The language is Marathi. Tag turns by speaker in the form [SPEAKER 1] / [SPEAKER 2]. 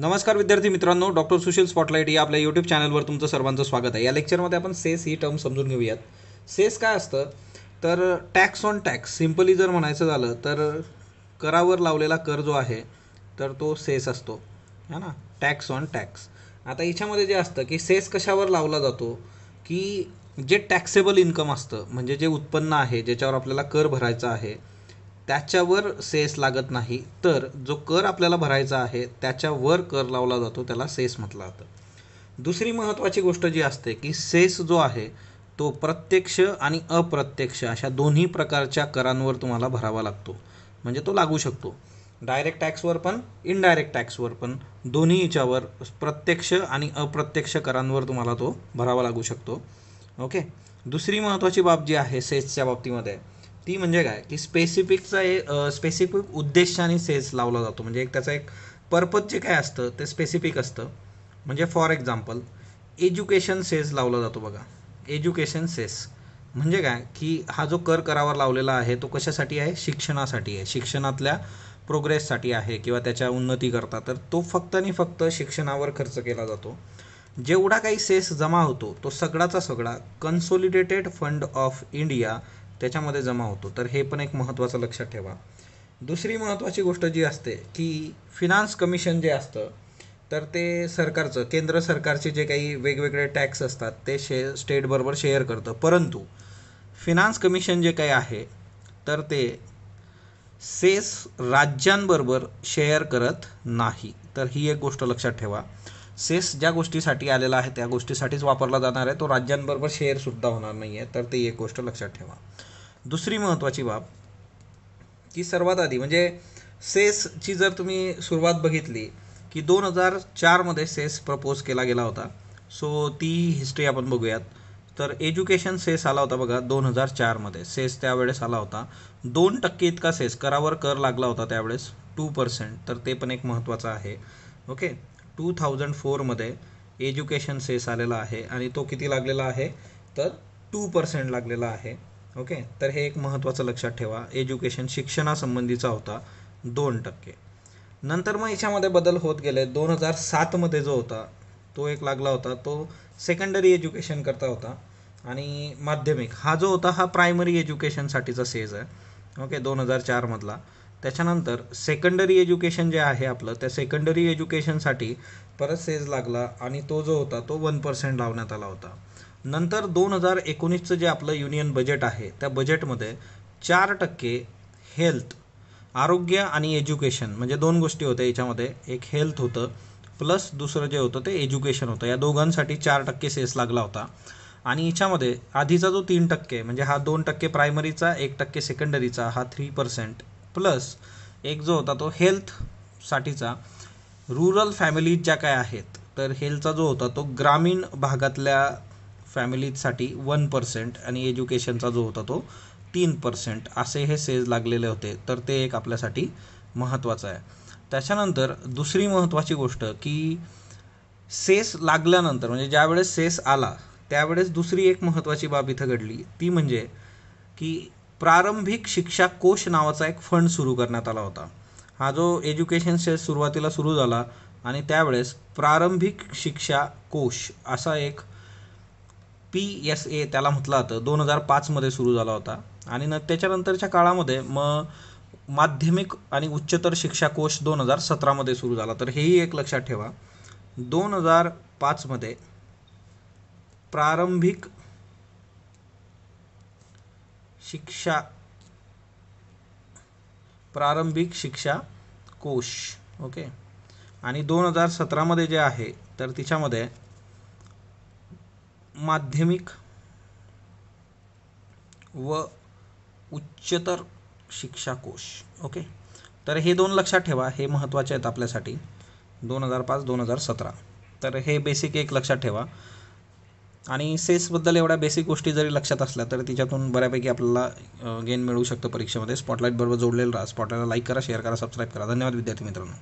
[SPEAKER 1] नमस्कार विद्यार्थी मित्रांनो डॉक्टर सुशील स्पॉटलाईट या आपल्या यूट्यूब चॅनलवर तुमचं सर्वांचं स्वागत आहे या लेक्चरमध्ये आपण सेस ही टर्म समजून घेऊयात सेस काय असतं तर टॅक्स ऑन टॅक्स सिम्पली जर म्हणायचं झालं तर करावर लावलेला कर जो आहे तर तो सेस असतो है ना टॅक्स ऑन टॅक्स आता याच्यामध्ये जे असतं की सेस कशावर लावला जातो की जे टॅक्सेबल इन्कम असतं म्हणजे जे उत्पन्न आहे ज्याच्यावर आपल्याला कर भरायचा आहे त्याच्यावर सेस लागत नाही तर जो कर आपल्याला भरायचा आहे त्याच्यावर कर लावला जातो त्याला सेस म्हटलं जातं दुसरी महत्त्वाची गोष्ट जी असते की सेस जो आहे तो प्रत्यक्ष आणि अप्रत्यक्ष अशा दोन्ही प्रकारच्या करांवर तुम्हाला भरावा लागतो म्हणजे तो लागू शकतो डायरेक्ट टॅक्सवर पण इनडायरेक्ट टॅक्सवर पण दोन्ही याच्यावर प्रत्यक्ष आणि अप्रत्यक्ष करांवर तुम्हाला तो भरावा लागू शकतो ओके दुसरी महत्त्वाची बाब जी आहे सेसच्या बाबतीमध्ये ती म्हणजे काय की स्पेसिफिकचा एक स्पेसिफिक उद्देशाने सेल्स लावला जातो म्हणजे एक त्याचा एक पर्पज जे काय असतं ते स्पेसिफिक असतं म्हणजे फॉर एक्झाम्पल एज्युकेशन सेल्स लावला जातो बघा एज्युकेशन सेस म्हणजे काय की हा जो कर करावर लावलेला आहे तो कशासाठी आहे शिक्षणासाठी आहे शिक्षणातल्या प्रोग्रेससाठी आहे किंवा त्याच्या उन्नतीकरता तर तो फक्त आणि फक्त शिक्षणावर खर्च केला जातो जेवढा काही सेस जमा होतो तो सगळाचा सगळा कन्सोलिडेटेड फंड ऑफ इंडिया त्याच्यामध्ये जमा होतो तर हे पण एक महत्त्वाचं लक्षात ठेवा दुसरी महत्त्वाची गोष्ट जी असते की फिनान्स कमिशन जे असतं तर ते सरकारचं केंद्र सरकारचे जे काही वेगवेगळे टॅक्स असतात ते शे स्टेटबरोबर शेअर करतं परंतु फिनान्स कमिशन जे काही आहे तर ते सेस राज्यांबरोबर शेअर करत नाही तर ही एक गोष्ट लक्षात ठेवा सेस ज्या गोष्टीसाठी आलेला आहे त्या गोष्टीसाठीच वापरला जाणार आहे तो राज्यांबरोबर शेअरसुद्धा होणार नाही आहे तर ती एक गोष्ट लक्षात ठेवा दुसरी महत्त्वाची बाब की सर्वात आधी म्हणजे सेसची जर तुम्ही सुरुवात बघितली की दोन हजार चारमध्ये सेस प्रपोज केला गेला होता सो ती हिस्ट्री आपण बघूयात तर एज्युकेशन सेस आला होता बघा दोन हजार चारमध्ये सेस त्यावेळेस आला होता दोन टक्के इतका सेस करावर कर लागला होता त्यावेळेस टू पर्सेंट तर ते पण एक महत्त्वाचं आहे ओके टू थाउजंड फोरमध्ये एज्युकेशन सेस आलेला आहे आणि तो किती लागलेला आहे तर टू पर्सेंट लागलेला आहे ओके तर हे एक महत्त्वाचं लक्षात ठेवा एज्युकेशन शिक्षणासंबंधीचा होता दोन टक्के नंतर मग याच्यामध्ये बदल होत गेले दोन हजार सातमध्ये जो होता तो एक लागला होता तो सेकंडरी एज्युकेशन करता होता आणि माध्यमिक हा जो होता हा प्रायमरी एज्युकेशनसाठीचा सेज आहे ओके दोन हजार चारमधला त्याच्यानंतर सेकंडरी एज्युकेशन जे आहे आपलं त्या सेकंडरी एज्युकेशनसाठी परत सेज लागला आणि तो जो होता तो वन पर्सेंट लावण्यात आला होता नंतर दोन हजार एकोणीसचं जे आपलं युनियन बजेट आहे त्या बजेटमध्ये चार टक्के हेल्थ आरोग्य आणि एज्युकेशन म्हणजे दोन गोष्टी होत्या याच्यामध्ये एक हेल्थ होतं प्लस दुसरं जे होतं ते एज्युकेशन होतं या दोघांसाठी चार टक्के सेस लागला होता आणि याच्यामध्ये आधीचा जो तीन टक्के म्हणजे हा दोन टक्के प्रायमरीचा एक टक्के सेकंडरीचा हा थ्री पर्सेंट प्लस एक जो होता तो हेल्थसाठीचा रुरल फॅमिलीज ज्या काय आहेत तर हेल्थचा जो होता तो ग्रामीण भागातल्या फॅमिलीसाठी वन पर्सेंट आणि एज्युकेशनचा जो होता तो तीन पर्सेंट असे हे सेज लागलेले होते तर ते एक आपल्यासाठी महत्त्वाचं आहे त्याच्यानंतर दुसरी महत्त्वाची गोष्ट की सेस लागल्यानंतर म्हणजे ज्यावेळेस सेस आला त्यावेळेस दुसरी एक महत्त्वाची बाब इथं घडली ती म्हणजे की प्रारंभिक शिक्षा कोश नावाचा एक फंड सुरू करण्यात आला होता हा जो एज्युकेशन सेस सुरुवातीला सुरू झाला आणि त्यावेळेस प्रारंभिक शिक्षा कोश असा एक पी एस ए त्याला म्हटलं होतं दोन हजार पाचमध्ये सुरू झाला होता आणि न त्याच्यानंतरच्या काळामध्ये मग माध्यमिक आणि उच्चतर शिक्षा कोश दोन हजार सतरामध्ये सुरू झाला तर हेही एक लक्षात ठेवा दोन हजार पाचमध्ये प्रारंभिक शिक्षा प्रारंभिक शिक्षा कोश ओके आणि दोन हजार सतरामध्ये जे आहे तर तिच्यामध्ये माध्यमिक व उच्चतर शिक्षा कोश ओके तर हे दोन लक्षात ठेवा हे महत्त्वाचे आहेत आपल्यासाठी दोन हजार पाच दोन हजार सतरा तर हे बेसिक एक लक्षात ठेवा आणि सेसबद्दल एवढ्या बेसिक गोष्टी जरी लक्षात असल्या तर तिच्यातून बऱ्यापैकी आपल्याला गेन मिळू शकतो परीक्षेमध्ये स्पॉटलाईटबरोबर जोडलेलं राहा स्पॉटलाईटला लाईक करा शेअर करा सबस्क्राईब करा धन्यवाद विद्यार्थी मित्रांनो